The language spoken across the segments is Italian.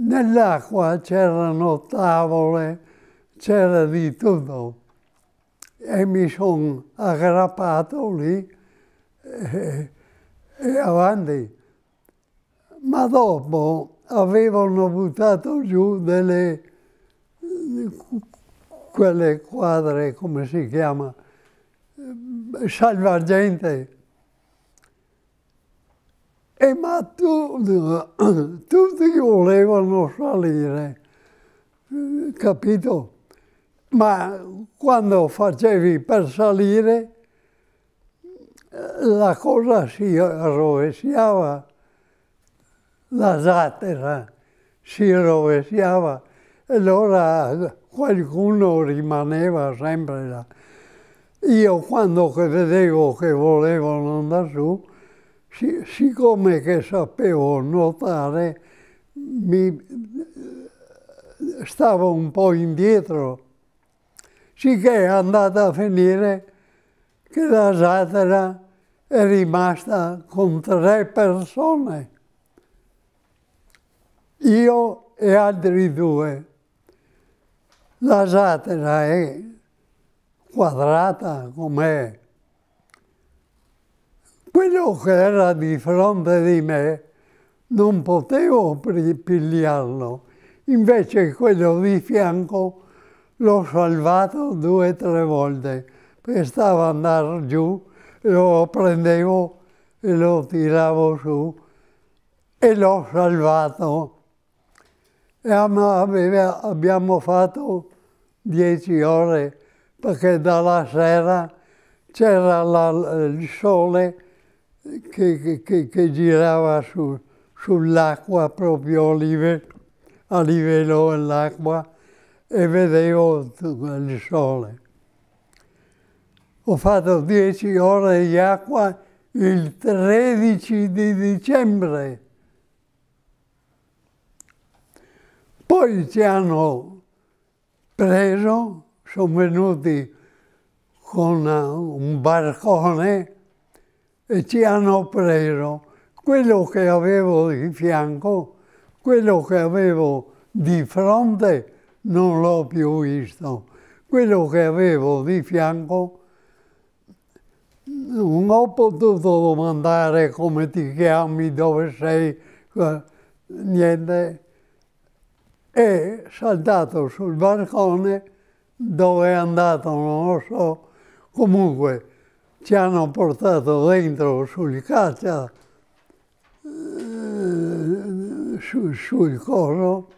Nell'acqua c'erano tavole, c'era di tutto e mi sono aggrappato lì e, eh, e avanti. Ma dopo avevano buttato giù delle quelle quadre, come si chiama, salvagente eh, ma tu, tutti volevano salire, capito? Ma quando facevi per salire, la cosa si rovesciava, la zattera si rovesciava, e allora qualcuno rimaneva sempre là. Io quando vedevo che volevano andare su, Sic- siccome che sapevo nuotare, mi stavo un po' indietro, sicché è andata a finire che la zattera è rimasta con tre persone, io e altri due. La zattera è quadrata com'è, quello che era di fronte di me non potevo pigliarlo, invece quello di fianco l'ho salvato due o tre volte, perché stava andando giù, lo prendevo e lo tiravo su e l'ho salvato. E abbiamo fatto dieci ore, perché dalla sera c'era il sole che, che, che girava su, sull'acqua, proprio a livello dell'acqua, e vedevo il sole. Ho fatto 10 ore di acqua il 13 di dicembre. Poi ci hanno preso, sono venuti con eh, un barcone e ci hanno preso quello che avevo di fianco, quello che avevo di fronte non l'ho più visto, quello che avevo di fianco non ho potuto domandare come ti chiami, dove sei, niente. E saltato sul balcone dove è andato, non lo so, comunque ci hanno portato dentro sull'Icazia, eh, su, sul coso,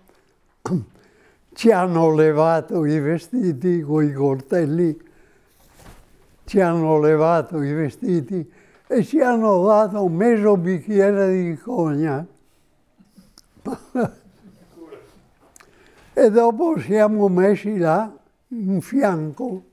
ci hanno levato i vestiti con i coltelli, ci hanno levato i vestiti e ci hanno dato un mezzo bicchiere di cognac. e dopo siamo messi là, in fianco,